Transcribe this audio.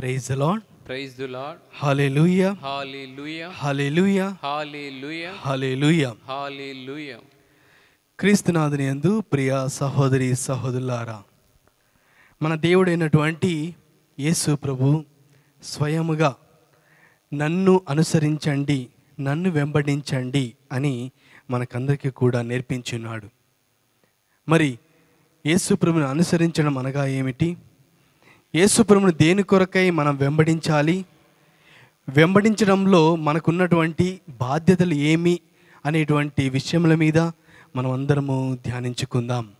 praise the Lord praise the Lord hallelujah hallelujah hallelujah hallelujah hallelujah hallelujah క్రీస్తునాథుని యందు ప్రియ సహోదరి సహోదరులారా మన దేవుడైనటువంటి యేసు ప్రభు స్వయముగా నన్ను అనుసరించండి నన్ను వెంబడించండి అని మనకందరికీ కూడా నేర్పించున్నాడు మరి యేసు ప్రభుని అనుసరించడం అనగా ఏమిటి యేసుప్రభుని దేని కొరకై మనం వెంబడించాలి వెంబడించడంలో మనకున్నటువంటి బాధ్యతలు ఏమి అనేటువంటి విషయముల మీద మనం అందరము ధ్యానించుకుందాం